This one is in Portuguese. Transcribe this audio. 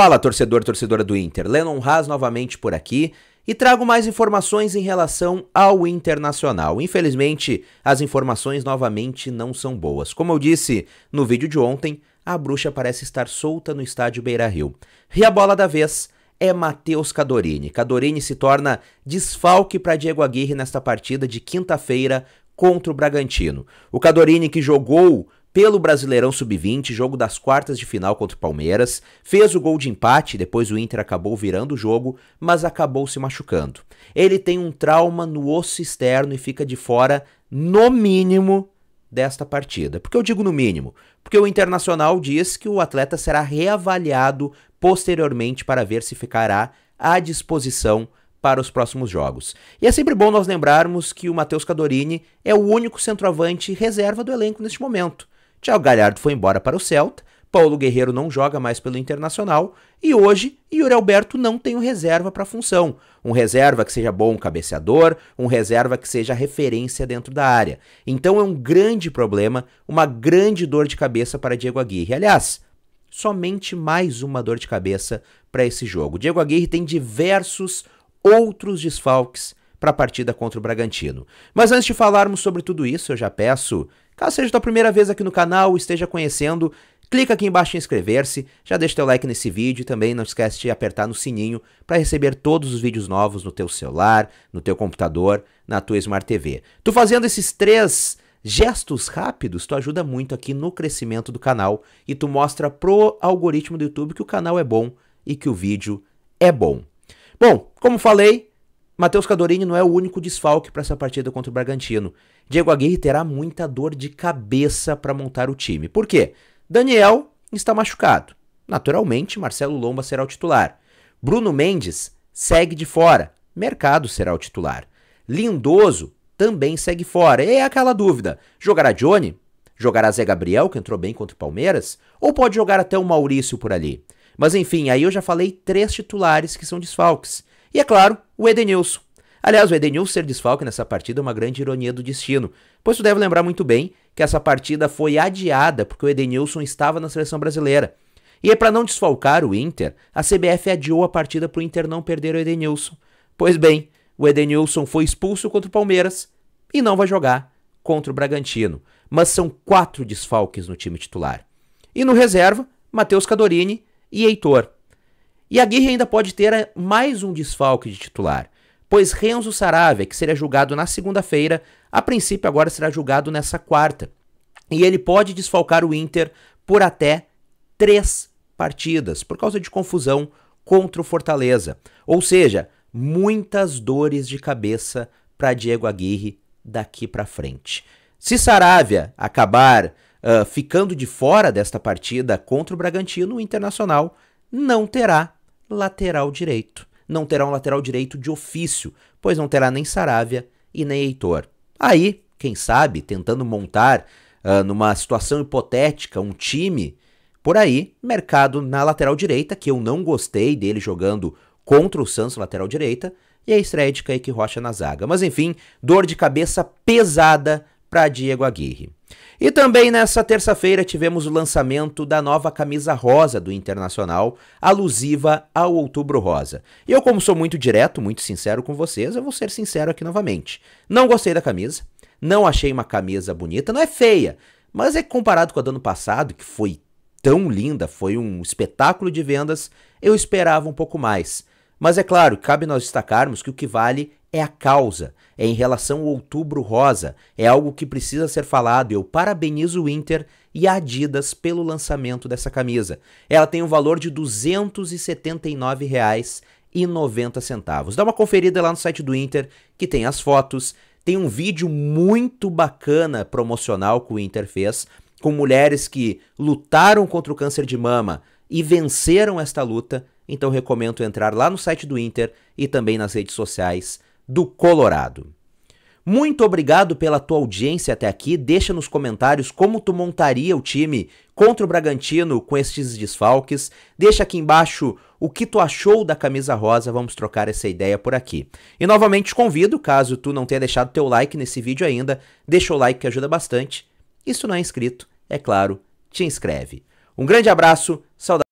Fala, torcedor, torcedora do Inter. Lennon Haas novamente por aqui e trago mais informações em relação ao Internacional. Infelizmente, as informações novamente não são boas. Como eu disse no vídeo de ontem, a bruxa parece estar solta no estádio Beira-Rio. E a bola da vez é Matheus Cadorini. Cadorini se torna desfalque para Diego Aguirre nesta partida de quinta-feira contra o Bragantino. O Cadorini que jogou pelo Brasileirão Sub-20, jogo das quartas de final contra o Palmeiras, fez o gol de empate, depois o Inter acabou virando o jogo, mas acabou se machucando. Ele tem um trauma no osso externo e fica de fora, no mínimo, desta partida. Por que eu digo no mínimo? Porque o Internacional diz que o atleta será reavaliado posteriormente para ver se ficará à disposição para os próximos jogos. E é sempre bom nós lembrarmos que o Matheus Cadorini é o único centroavante reserva do elenco neste momento. Thiago Galhardo foi embora para o Celta, Paulo Guerreiro não joga mais pelo Internacional e hoje Yuri Alberto não tem um reserva para a função. Um reserva que seja bom cabeceador, um reserva que seja referência dentro da área. Então é um grande problema, uma grande dor de cabeça para Diego Aguirre. Aliás, somente mais uma dor de cabeça para esse jogo. Diego Aguirre tem diversos outros desfalques para a partida contra o Bragantino. Mas antes de falarmos sobre tudo isso, eu já peço, caso seja tua primeira vez aqui no canal, esteja conhecendo, clica aqui embaixo em inscrever-se, já deixa teu like nesse vídeo e também não esquece de apertar no sininho para receber todos os vídeos novos no teu celular, no teu computador, na tua Smart TV. Tu fazendo esses três gestos rápidos, tu ajuda muito aqui no crescimento do canal e tu mostra pro algoritmo do YouTube que o canal é bom e que o vídeo é bom. Bom, como falei, Matheus Cadorini não é o único desfalque para essa partida contra o Bragantino. Diego Aguirre terá muita dor de cabeça para montar o time. Por quê? Daniel está machucado. Naturalmente, Marcelo Lomba será o titular. Bruno Mendes segue de fora. Mercado será o titular. Lindoso também segue fora. E é aquela dúvida: jogará Johnny? Jogará Zé Gabriel, que entrou bem contra o Palmeiras? Ou pode jogar até o Maurício por ali? Mas enfim, aí eu já falei três titulares que são desfalques. E é claro, o Edenilson. Aliás, o Edenilson ser desfalque nessa partida é uma grande ironia do destino, pois tu deve lembrar muito bem que essa partida foi adiada porque o Edenilson estava na seleção brasileira. E é para não desfalcar o Inter, a CBF adiou a partida para o Inter não perder o Edenilson. Pois bem, o Edenilson foi expulso contra o Palmeiras e não vai jogar contra o Bragantino. Mas são quatro desfalques no time titular. E no reserva, Matheus Cadorini e Heitor. E Aguirre ainda pode ter eh, mais um desfalque de titular, pois Renzo Saravia, que seria julgado na segunda-feira, a princípio agora será julgado nessa quarta. E ele pode desfalcar o Inter por até três partidas, por causa de confusão contra o Fortaleza. Ou seja, muitas dores de cabeça para Diego Aguirre daqui para frente. Se Saravia acabar uh, ficando de fora desta partida contra o Bragantino, o Internacional não terá lateral direito. Não terá um lateral direito de ofício, pois não terá nem Saravia e nem Heitor. Aí, quem sabe, tentando montar uh, numa situação hipotética um time, por aí, mercado na lateral direita, que eu não gostei dele jogando contra o Santos lateral direita, e a estreia de Kaique Rocha na zaga. Mas enfim, dor de cabeça pesada para Diego Aguirre. E também nessa terça-feira tivemos o lançamento da nova camisa rosa do Internacional, alusiva ao Outubro Rosa. E eu, como sou muito direto, muito sincero com vocês, eu vou ser sincero aqui novamente. Não gostei da camisa, não achei uma camisa bonita, não é feia, mas é comparado com a do ano passado, que foi tão linda, foi um espetáculo de vendas, eu esperava um pouco mais. Mas é claro, cabe nós destacarmos que o que vale é a causa, é em relação ao outubro rosa, é algo que precisa ser falado. Eu parabenizo o Inter e a Adidas pelo lançamento dessa camisa. Ela tem um valor de R$ 279,90. Dá uma conferida lá no site do Inter, que tem as fotos, tem um vídeo muito bacana promocional que o Inter fez, com mulheres que lutaram contra o câncer de mama e venceram esta luta. Então recomendo entrar lá no site do Inter e também nas redes sociais do Colorado. Muito obrigado pela tua audiência até aqui. Deixa nos comentários como tu montaria o time contra o Bragantino com estes desfalques. Deixa aqui embaixo o que tu achou da camisa rosa. Vamos trocar essa ideia por aqui. E novamente convido, caso tu não tenha deixado teu like nesse vídeo ainda, deixa o like que ajuda bastante. E se não é inscrito, é claro, te inscreve. Um grande abraço, saudades.